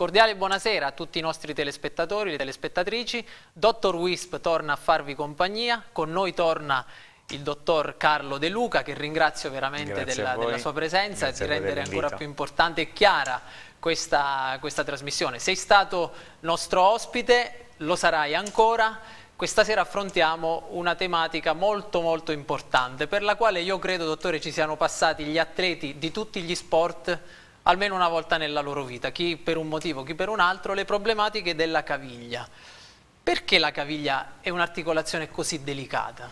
cordiale buonasera a tutti i nostri telespettatori e telespettatrici. Dottor Wisp torna a farvi compagnia, con noi torna il dottor Carlo De Luca che ringrazio veramente della, della, sua presenza Grazie e di rendere ancora più importante e chiara questa, questa trasmissione. Sei stato nostro ospite, lo sarai ancora. Questa sera affrontiamo una tematica molto molto importante per la quale io credo, dottore, ci siano passati gli atleti di tutti gli sport almeno una volta nella loro vita, chi per un motivo, chi per un altro, le problematiche della caviglia. Perché la caviglia è un'articolazione così delicata?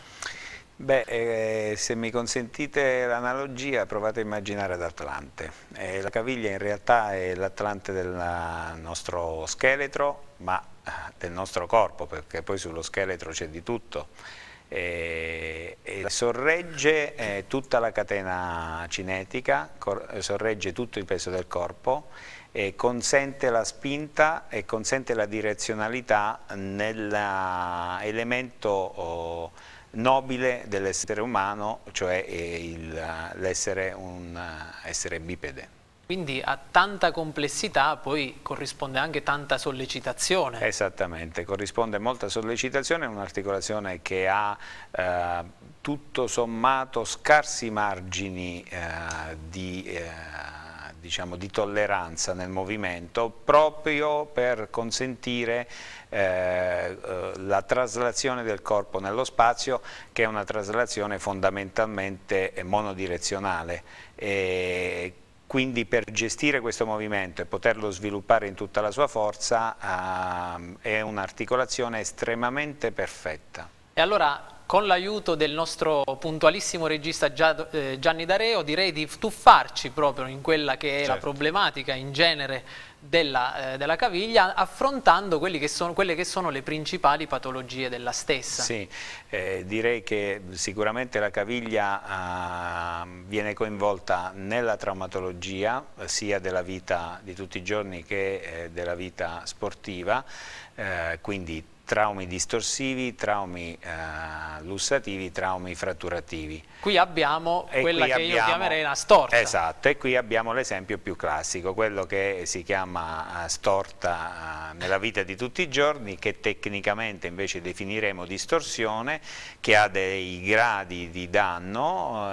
Beh, eh, se mi consentite l'analogia, provate a immaginare l'Atlante. Eh, la caviglia in realtà è l'Atlante del nostro scheletro, ma eh, del nostro corpo, perché poi sullo scheletro c'è di tutto e, eh, e sorregge eh, tutta la catena cinetica, sorregge tutto il peso del corpo e consente la spinta e consente la direzionalità nell'elemento oh, nobile dell'essere umano, cioè eh, l'essere un eh, essere bipede. Quindi a tanta complessità poi corrisponde anche tanta sollecitazione. Esattamente, corrisponde molta sollecitazione, un'articolazione che ha eh, tutto sommato scarsi margini eh, di... Eh, Diciamo, di tolleranza nel movimento proprio per consentire eh, eh la traslazione del corpo nello spazio che è una traslazione fondamentalmente monodirezionale quindi per gestire questo movimento e poterlo sviluppare in tutta la sua forza eh, è un'articolazione estremamente perfetta. E allora con l'aiuto del nostro puntualissimo regista eh, Gianni D'Areo direi di tuffarci proprio in quella che è certo. la problematica in genere della, eh, della, caviglia affrontando che sono, quelle che sono le principali patologie della stessa. Sì, eh, direi che sicuramente la caviglia eh, viene coinvolta nella traumatologia sia della vita di tutti i giorni che eh, della vita sportiva, quindi traumi distorsivi, traumi eh, lussativi, traumi fratturativi. Qui abbiamo e quella qui che abbiamo, io chiamerei una storta. Esatto, e qui abbiamo l'esempio più classico, quello che si chiama eh, storta eh, nella vita di tutti i giorni, che tecnicamente invece definiremo distorsione, che ha dei gradi di danno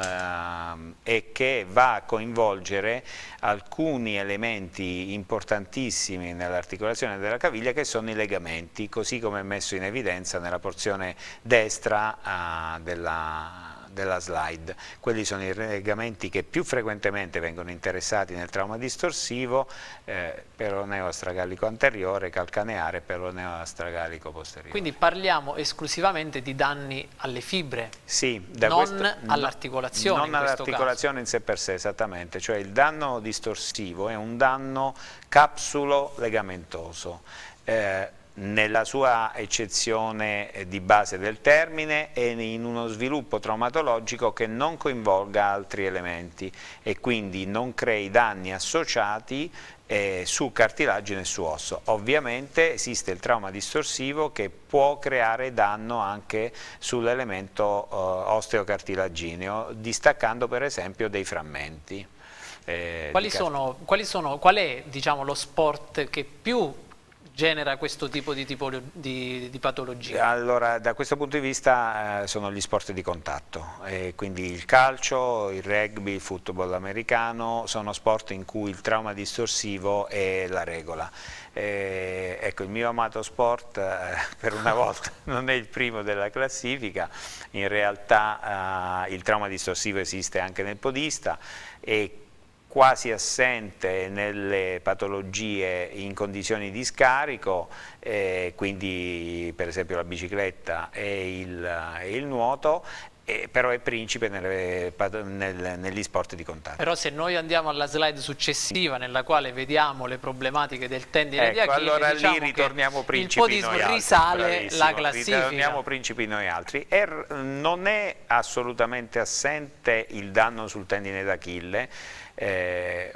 eh, e che va a coinvolgere alcuni elementi importantissimi nell'articolazione della caviglia che sono i legamenti, così come messo in evidenza nella porzione destra ah, della della slide. Quelli sono i legamenti che più frequentemente vengono interessati nel trauma distorsivo, eh, peroneo astragalico anteriore, calcaneare, e peroneo astragalico posteriore. Quindi parliamo esclusivamente di danni alle fibre, sì, non all'articolazione. Non all'articolazione in sé per sé, esattamente, cioè il danno distorsivo è un danno capsulo legamentoso. Eh, nella sua eccezione eh, di base del termine e in uno sviluppo traumatologico che non coinvolga altri elementi e quindi non crei danni associati eh, su cartilagine e su osso. Ovviamente esiste il trauma distorsivo che può creare danno anche sull'elemento eh, osteocartilagineo, distaccando per esempio dei frammenti. Eh, quali sono, quali sono, qual è diciamo, lo sport che più genera questo tipo di, tipo di, di patologia? Allora, da questo punto di vista eh, sono gli sport di contatto, eh, quindi il calcio, il rugby, il football americano, sono sport in cui il trauma distorsivo è la regola. Eh, ecco, il mio amato sport eh, per una volta non è il primo della classifica, in realtà eh, il trauma distorsivo esiste anche nel podista e quasi assente nelle patologie in condizioni di scarico, eh, quindi per esempio la bicicletta e il, e il nuoto, eh, però è principe nelle, nel, negli sport di contatto. Però se noi andiamo alla slide successiva nella quale vediamo le problematiche del tendine ecco, di Achille, allora diciamo lì ritorniamo principi noi altri. risale la classifica. Ritorniamo principi noi altri. E non è assolutamente assente il danno sul tendine d'Achille, eh,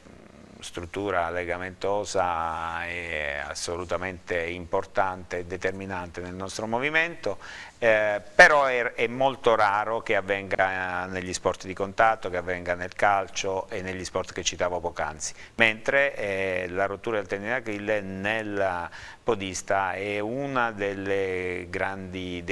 struttura legamentosa è assolutamente importante e determinante nel nostro movimento, eh, però è, è, molto raro che avvenga negli sport di contatto, che avvenga nel calcio e negli sport che citavo poc'anzi, mentre eh, la rottura del tendine d'Achille nel podista è uno dei grandi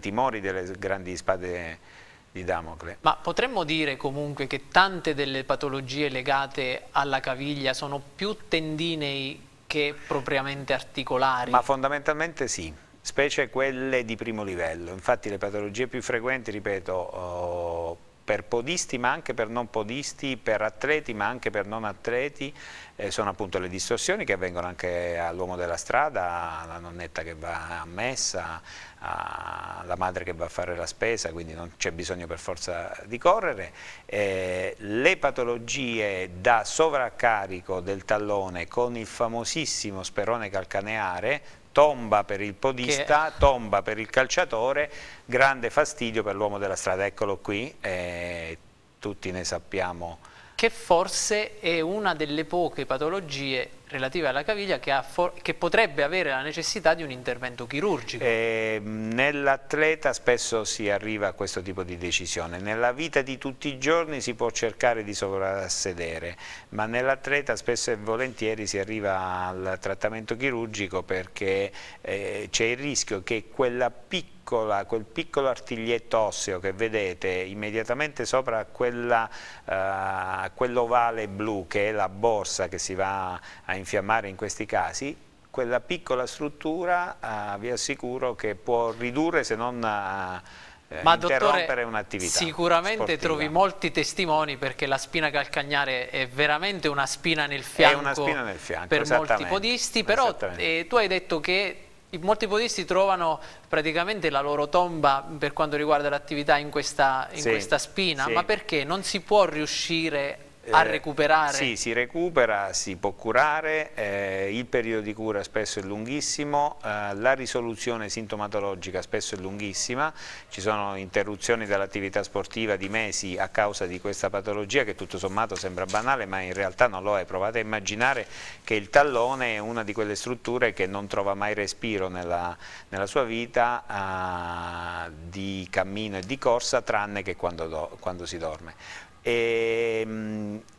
timori, delle grandi spade di Damocle. Ma potremmo dire comunque che tante delle patologie legate alla caviglia sono più tendinei che propriamente articolari? Ma fondamentalmente sì specie quelle di primo livello. Infatti le patologie più frequenti, ripeto, oh, per podisti ma anche per non podisti, per atleti ma anche per non atleti, eh, sono appunto le distorsioni che avvengono anche all'uomo della strada, alla nonnetta che va a messa, alla madre che va a fare la spesa, quindi non c'è bisogno per forza di correre, eh, le patologie da sovraccarico del tallone con il famosissimo sperone calcaneare, tomba per il podista, che... tomba per il calciatore, grande fastidio per l'uomo della strada, eccolo qui, eh, tutti ne sappiamo. Che forse è una delle poche patologie relative alla caviglia che, che, potrebbe avere la necessità di un intervento chirurgico. Eh, Nell'atleta spesso si arriva a questo tipo di decisione, nella vita di tutti i giorni si può cercare di sovrassedere, ma nell'atleta spesso e volentieri si arriva al trattamento chirurgico perché eh, c'è il rischio che quella piccola piccola, quel piccolo artiglietto osseo che vedete immediatamente sopra quella, eh, quell'ovale blu che è la borsa che si va a infiammare in questi casi, quella piccola struttura eh, vi assicuro che può ridurre se non... Eh, ma dottore, Sicuramente sportiva. trovi molti testimoni perché la spina calcagnare è veramente una spina nel fianco, spina nel fianco per molti podisti, però eh, tu hai detto che molti buddhisti trovano praticamente la loro tomba per quanto riguarda l'attività in, questa, in sì, questa spina, sì. ma perché non si può riuscire a eh, recuperare? Sì, si recupera, si può curare, eh, il periodo di cura spesso è lunghissimo, eh, la risoluzione sintomatologica spesso è lunghissima, ci sono interruzioni dall'attività sportiva di mesi a causa di questa patologia che tutto sommato sembra banale ma in realtà non lo è, provate a immaginare che il tallone è una di quelle strutture che non trova mai respiro nella, nella sua vita eh, di cammino e di corsa tranne che quando, do, quando si dorme eh,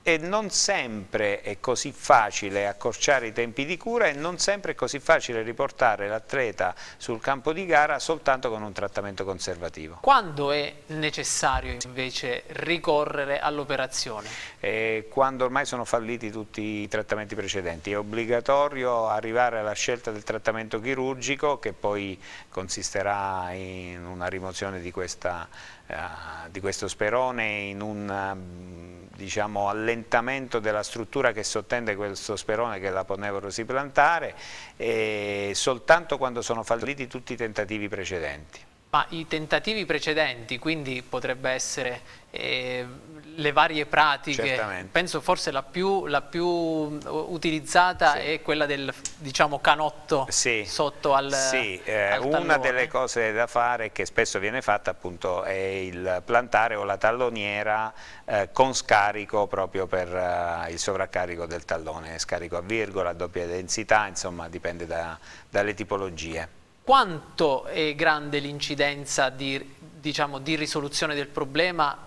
e non sempre è così facile accorciare i tempi di cura e non sempre è così facile riportare l'atleta sul campo di gara soltanto con un trattamento conservativo. Quando è necessario invece ricorrere all'operazione? Eh, quando ormai sono falliti tutti i trattamenti precedenti, è obbligatorio arrivare alla scelta del trattamento chirurgico che poi consisterà in una rimozione di, questa, eh, di questo sperone, in un uh, diciamo, allenamento sventamento della struttura che sottende questo sperone che la ponevano rosiplantare, e eh, soltanto quando sono falliti tutti i tentativi precedenti ma i tentativi precedenti, quindi potrebbe essere eh, le varie pratiche, Certamente. penso forse la più, la più eh, utilizzata sì. è quella del diciamo, canotto sì. sotto al Sì, eh, al una delle cose da fare che spesso viene fatta appunto è il plantare o la talloniera eh, con scarico proprio per eh, il sovraccarico del tallone, scarico a virgola, a doppia densità, insomma dipende da, dalle tipologie quanto è grande l'incidenza di, diciamo, di risoluzione del problema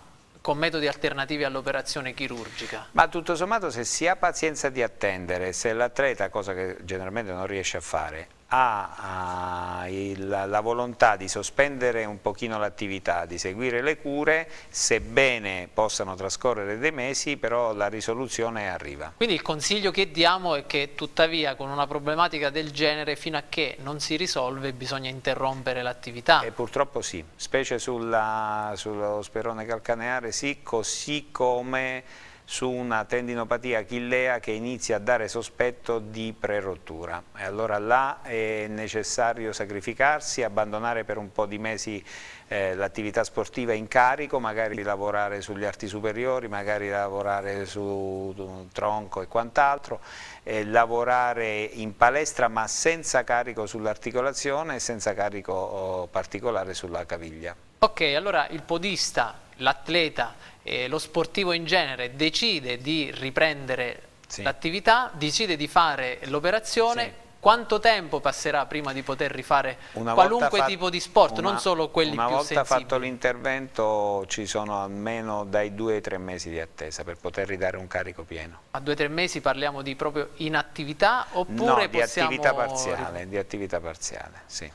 con metodi alternativi all'operazione chirurgica? Ma tutto sommato se si ha pazienza di attendere, se l'atleta, cosa che generalmente non riesce a fare, ha il, la volontà di sospendere un pochino l'attività, di seguire le cure, sebbene possano trascorrere dei mesi, però la risoluzione arriva. Quindi il consiglio che diamo è che tuttavia con una problematica del genere fino a che non si risolve bisogna interrompere l'attività. E purtroppo sì, specie sulla, sullo sperone calcaneare sì, così come su una tendinopatia achillea che inizia a dare sospetto di prerottura. E allora là è necessario sacrificarsi, abbandonare per un po' di mesi eh, l'attività sportiva in carico, magari lavorare sugli arti superiori, magari lavorare su tronco e quant'altro, eh, lavorare in palestra ma senza carico sull'articolazione e senza carico oh, particolare sulla caviglia. Ok, allora il podista l'atleta e lo sportivo in genere decide di riprendere sì. l'attività, decide di fare l'operazione, sì. quanto tempo passerà prima di poter rifare una qualunque tipo di sport, una, non solo quelli più sensibili? Una volta fatto l'intervento ci sono almeno dai due ai tre mesi di attesa per poter ridare un carico pieno. A due o tre mesi parliamo di proprio inattività oppure no, di possiamo... attività parziale, di attività parziale, sì.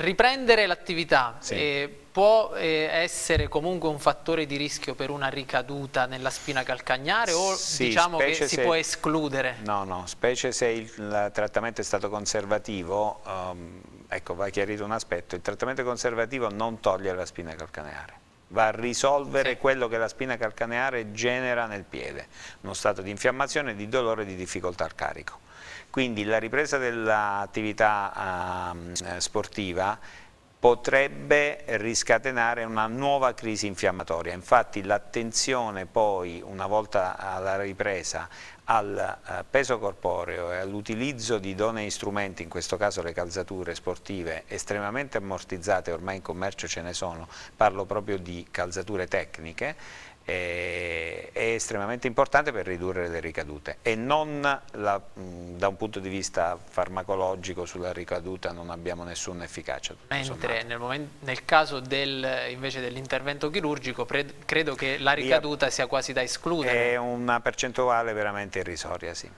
Riprendere l'attività sì. eh, può eh, essere comunque un fattore di rischio per una ricaduta nella spina calcagnare o sì, diciamo che si può escludere? No, no, specie se il, il trattamento è stato conservativo, um, ecco va chiarito un aspetto, il trattamento conservativo non toglie la spina calcaneare va a risolvere sì. quello che la spina calcaneare genera nel piede, uno stato di infiammazione, di dolore e di difficoltà al carico. Quindi la ripresa dell'attività eh, sportiva potrebbe riscatenare una nuova crisi infiammatoria. Infatti l'attenzione poi, una volta alla ripresa, al eh, peso corporeo e all'utilizzo di idonei strumenti, in questo caso le calzature sportive estremamente ammortizzate, ormai in commercio ce ne sono, parlo proprio di calzature tecniche, è estremamente importante per ridurre le ricadute e non la, da un punto di vista farmacologico sulla ricaduta non abbiamo nessuna efficacia. Mentre nel, momento, nel, caso del, dell'intervento chirurgico credo che la ricaduta sia quasi da escludere. È una percentuale veramente irrisoria, sì.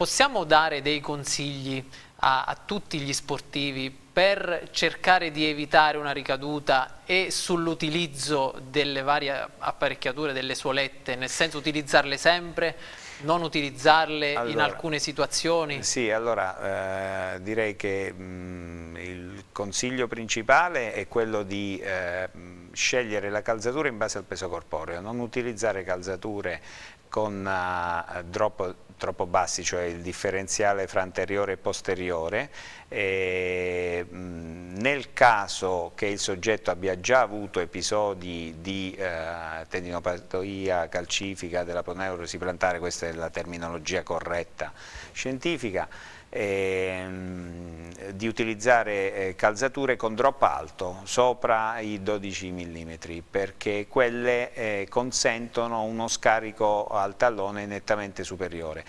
Possiamo dare dei consigli a, a tutti gli sportivi per cercare di evitare una ricaduta e sull'utilizzo delle varie apparecchiature, delle suolette, nel senso utilizzarle sempre, non utilizzarle allora, in alcune situazioni? Sì, allora eh, direi che mh, mm, il consiglio principale è quello di eh, scegliere la calzatura in base al peso corporeo, non utilizzare calzature con eh, troppo troppo bassi, cioè il differenziale fra anteriore e posteriore, e, nel caso che il soggetto abbia già avuto episodi di eh, tendinopatia calcifica della poneurosi plantare, questa è la terminologia corretta scientifica, Ehm, di utilizzare eh, calzature con drop alto sopra i 12 mm perché quelle eh, consentono uno scarico al tallone nettamente superiore.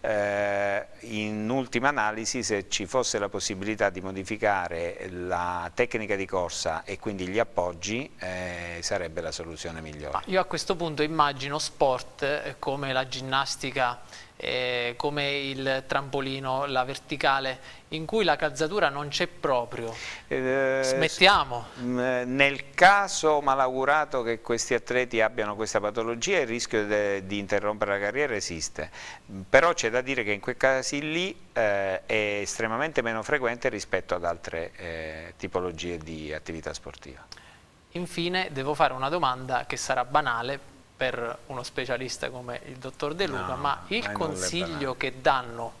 eh, in ultima analisi se ci fosse la possibilità di modificare la tecnica di corsa e quindi gli appoggi eh, sarebbe la soluzione migliore. Ma io a questo punto immagino sport eh, come la ginnastica eh, come il trampolino, la verticale, in cui la calzatura non c'è proprio. Eh, Smettiamo. Mm, eh, nel caso malaugurato che questi atleti abbiano questa patologia, il rischio di interrompere la carriera esiste, però c'è c'è da dire che in quei casi lì eh, è estremamente meno frequente rispetto ad altre eh, tipologie di attività sportiva. Infine devo fare una domanda che sarà banale per uno specialista come il dottor De Luca, no, ma il consiglio che danno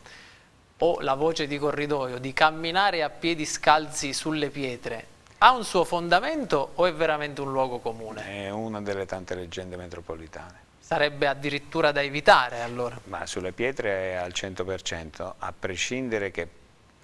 o la voce di corridoio di camminare a piedi scalzi sulle pietre ha un suo fondamento o è veramente un luogo comune? È una delle tante leggende metropolitane. Sarebbe addirittura da evitare allora? Ma sulle pietre è al 100%, a prescindere che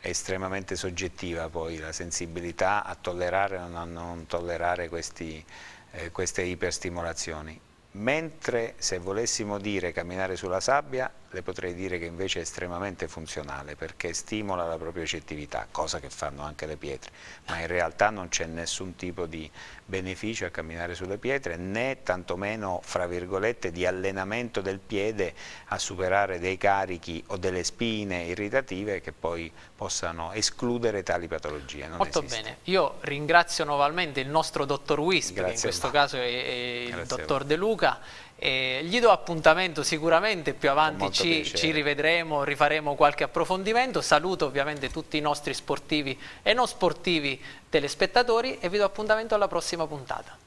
è estremamente soggettiva poi la sensibilità a tollerare o non tollerare questi, eh, queste iperstimolazioni. Mentre se volessimo dire camminare sulla sabbia le potrei dire che invece è estremamente funzionale perché stimola la propria accettività, cosa che fanno anche le pietre, ma in realtà non c'è nessun tipo di beneficio a camminare sulle pietre né tantomeno, fra virgolette, di allenamento del piede a superare dei carichi o delle spine irritative che poi possano escludere tali patologie. Non Molto esiste. bene, io ringrazio nuovamente il nostro dottor Wisp, che in questo caso è, è il dottor De Luca eh, gli do appuntamento sicuramente, più avanti ci, ci, rivedremo, rifaremo qualche approfondimento. Saluto ovviamente tutti i nostri sportivi e non sportivi telespettatori e vi do appuntamento alla prossima puntata.